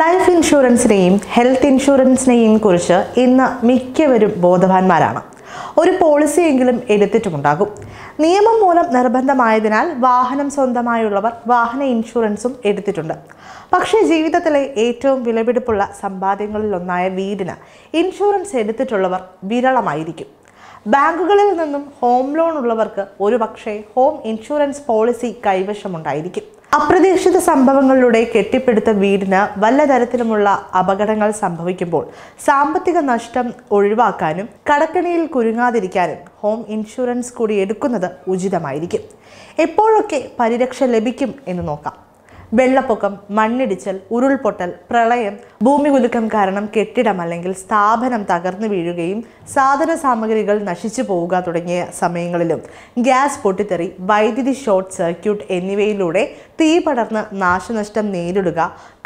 life ഇൻഷുറൻസിനെയും health ഇൻഷുറൻസിനെയും കുറിച്ച് ഇന്ന് മിക്കവരും ബോധവാന്മാരാണ് ഒരു പോളിസിയെങ്കിലും എടുത്തിട്ടുമുണ്ടാകും നിയമം മൂലം നിർബന്ധമായതിനാൽ വാഹനം സ്വന്തമായുള്ളവർ വാഹന ഇൻഷുറൻസും എടുത്തിട്ടുണ്ട് പക്ഷേ ജീവിതത്തിലെ ഏറ്റവും വിലപിടിപ്പുള്ള സമ്പാദ്യങ്ങളിലൊന്നായ വീടിന് ഇൻഷുറൻസ് എടുത്തിട്ടുള്ളവർ വിരളമായിരിക്കും ബാങ്കുകളിൽ നിന്നും ഹോം ലോൺ ഉള്ളവർക്ക് ഒരുപക്ഷെ ഹോം ഇൻഷുറൻസ് പോളിസി കൈവശമുണ്ടായിരിക്കും അപ്രതീക്ഷിത സംഭവങ്ങളിലൂടെ കെട്ടിപ്പടുത്ത വീടിന് വല്ല തരത്തിലുമുള്ള അപകടങ്ങൾ സംഭവിക്കുമ്പോൾ സാമ്പത്തിക നഷ്ടം ഒഴിവാക്കാനും കടക്കണിയിൽ കുരുങ്ങാതിരിക്കാനും ഹോം ഇൻഷുറൻസ് കൂടി എടുക്കുന്നത് ഉചിതമായിരിക്കും എപ്പോഴൊക്കെ പരിരക്ഷ ലഭിക്കും എന്ന് നോക്കാം വെള്ളപ്പൊക്കം മണ്ണിടിച്ചൽ ഉരുൾപൊട്ടൽ പ്രളയം ഭൂമികുലുക്കം കാരണം കെട്ടിടം അല്ലെങ്കിൽ സ്ഥാപനം തകർന്നു വീഴുകയും സാധന സാമഗ്രികൾ നശിച്ചു പോവുക തുടങ്ങിയ സമയങ്ങളിലും ഗ്യാസ് പൊട്ടിത്തെറി വൈദ്യുതി ഷോർട്ട് സർക്യൂട്ട് എന്നിവയിലൂടെ തീ പടർന്ന് നാശനഷ്ടം നേരിടുക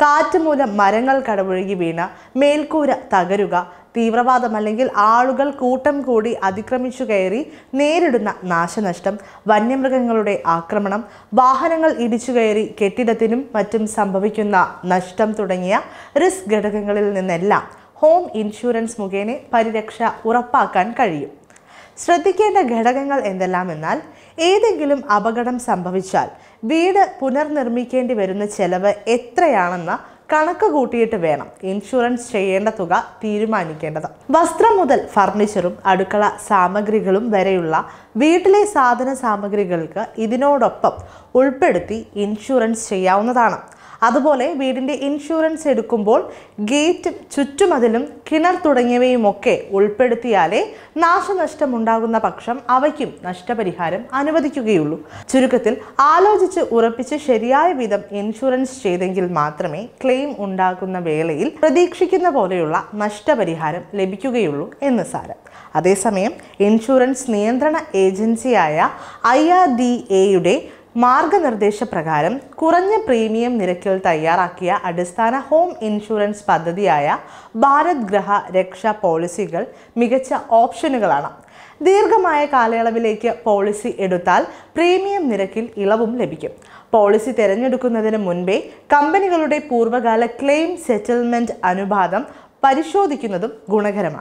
കാറ്റ് മൂലം മരങ്ങൾ കടപുഴകി വീണ മേൽക്കൂര തകരുക തീവ്രവാദം അല്ലെങ്കിൽ ആളുകൾ കൂട്ടം കൂടി അതിക്രമിച്ചു കയറി നേരിടുന്ന നാശനഷ്ടം വന്യമൃഗങ്ങളുടെ ആക്രമണം വാഹനങ്ങൾ ഇടിച്ചു കയറി കെട്ടിടത്തിനും മറ്റും സംഭവിക്കുന്ന നഷ്ടം തുടങ്ങിയ റിസ്ക് ഘടകങ്ങളിൽ നിന്നെല്ലാം ഹോം ഇൻഷുറൻസ് മുഖേന പരിരക്ഷ ഉറപ്പാക്കാൻ കഴിയും ശ്രദ്ധിക്കേണ്ട ഘടകങ്ങൾ എന്തെല്ലാമെന്നാൽ എന്നാൽ ഏതെങ്കിലും അപകടം സംഭവിച്ചാൽ വീട് പുനർനിർമ്മിക്കേണ്ടി വരുന്ന ചെലവ് എത്രയാണെന്ന കണക്ക് കൂട്ടിയിട്ട് വേണം ഇൻഷുറൻസ് ചെയ്യേണ്ട തുക തീരുമാനിക്കേണ്ടത് വസ്ത്രം മുതൽ ഫർണിച്ചറും അടുക്കള സാമഗ്രികളും വരെയുള്ള വീട്ടിലെ സാധന സാമഗ്രികൾക്ക് ഇതിനോടൊപ്പം ഉൾപ്പെടുത്തി ഇൻഷുറൻസ് ചെയ്യാവുന്നതാണ് അതുപോലെ വീടിൻ്റെ ഇൻഷുറൻസ് എടുക്കുമ്പോൾ ഗേറ്റ് ചുറ്റുമതിലും കിണർ തുടങ്ങിയവയുമൊക്കെ ഉൾപ്പെടുത്തിയാലേ നാശനഷ്ടം ഉണ്ടാകുന്ന പക്ഷം അവയ്ക്കും നഷ്ടപരിഹാരം അനുവദിക്കുകയുള്ളൂ ചുരുക്കത്തിൽ ആലോചിച്ച് ഉറപ്പിച്ച് ശരിയായ വിധം ഇൻഷുറൻസ് ചെയ്തെങ്കിൽ മാത്രമേ ക്ലെയിം ഉണ്ടാകുന്ന വേളയിൽ പ്രതീക്ഷിക്കുന്ന പോലെയുള്ള നഷ്ടപരിഹാരം ലഭിക്കുകയുള്ളൂ എന്ന് സാരം അതേസമയം ഇൻഷുറൻസ് നിയന്ത്രണ ഏജൻസിയായ ഐ ആർ ഡി എയുടെ പ്രകാരം കുറഞ്ഞ പ്രീമിയം നിരക്കിൽ തയ്യാറാക്കിയ അടിസ്ഥാന ഹോം ഇൻഷുറൻസ് പദ്ധതിയായ ഭാരത് ഗ്രഹ രക്ഷാ പോളിസികൾ മികച്ച ഓപ്ഷനുകളാണ് ദീർഘമായ കാലയളവിലേക്ക് പോളിസി എടുത്താൽ പ്രീമിയം നിരക്കിൽ ഇളവും ലഭിക്കും പോളിസി തിരഞ്ഞെടുക്കുന്നതിന് മുൻപേ കമ്പനികളുടെ പൂർവ്വകാല ക്ലെയിം സെറ്റിൽമെൻറ്റ് അനുപാതം പരിശോധിക്കുന്നതും ഗുണകരമാണ്